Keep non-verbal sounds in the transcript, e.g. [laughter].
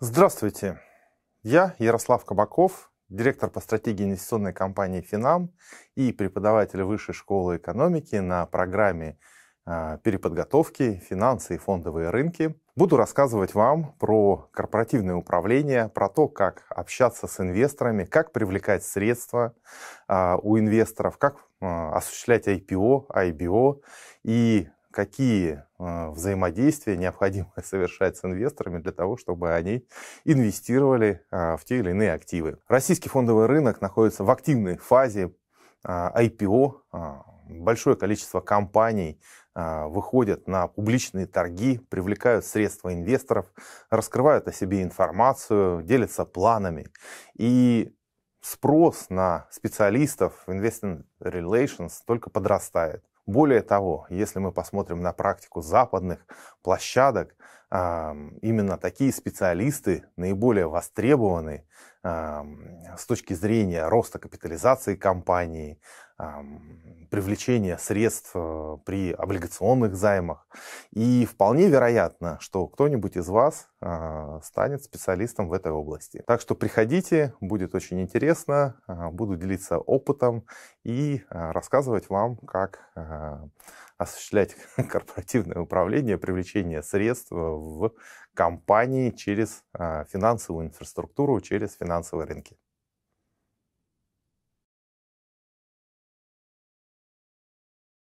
Здравствуйте, я Ярослав Кабаков, директор по стратегии инвестиционной компании «Финам» и преподаватель Высшей школы экономики на программе а, переподготовки «Финансы и фондовые рынки». Буду рассказывать вам про корпоративное управление, про то, как общаться с инвесторами, как привлекать средства а, у инвесторов, как а, осуществлять IPO, IBO и какие э, взаимодействия необходимо [laughs] совершать с инвесторами для того, чтобы они инвестировали а, в те или иные активы. Российский фондовый рынок находится в активной фазе а, IPO. А, большое количество компаний выходят на публичные торги, привлекают средства инвесторов, раскрывают о себе информацию, делятся планами. И спрос на специалистов в Investment Relations только подрастает. Более того, если мы посмотрим на практику западных площадок, именно такие специалисты наиболее востребованы с точки зрения роста капитализации компании, привлечения средств э, при облигационных займах. И вполне вероятно, что кто-нибудь из вас а, станет специалистом в этой области. Так что приходите, будет очень интересно, а, буду делиться опытом и а, рассказывать вам, как осуществлять [laughs] корпоративное управление, привлечение средств э, в компании через финансовую инфраструктуру, через финансовые рынки.